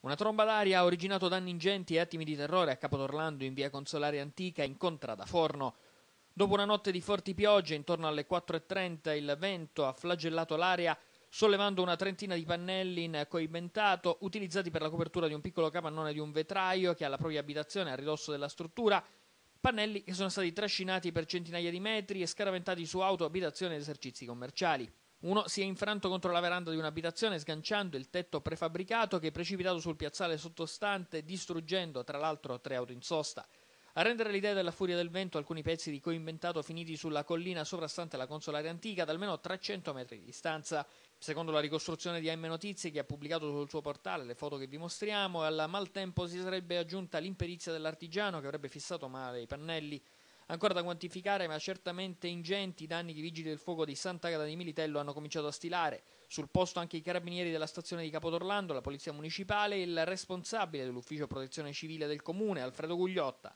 Una tromba d'aria ha originato danni ingenti e attimi di terrore a Capodorlando in via Consolare Antica in contrada Forno. Dopo una notte di forti piogge, intorno alle 4.30 il vento ha flagellato l'area sollevando una trentina di pannelli in coibentato utilizzati per la copertura di un piccolo capannone di un vetraio che ha la propria abitazione a ridosso della struttura, pannelli che sono stati trascinati per centinaia di metri e scaraventati su auto, abitazioni ed esercizi commerciali. Uno si è infranto contro la veranda di un'abitazione sganciando il tetto prefabbricato che è precipitato sul piazzale sottostante, distruggendo tra l'altro tre auto in sosta. A rendere l'idea della furia del vento, alcuni pezzi di coinventato finiti sulla collina sovrastante la consolare antica ad almeno 300 metri di distanza. Secondo la ricostruzione di M Notizie, che ha pubblicato sul suo portale le foto che vi mostriamo, al maltempo si sarebbe aggiunta l'imperizia dell'artigiano che avrebbe fissato male i pannelli. Ancora da quantificare, ma certamente ingenti i danni che i vigili del fuoco di Sant'Agata di Militello hanno cominciato a stilare. Sul posto anche i carabinieri della stazione di Capodorlando, la polizia municipale e il responsabile dell'ufficio protezione civile del comune, Alfredo Gugliotta.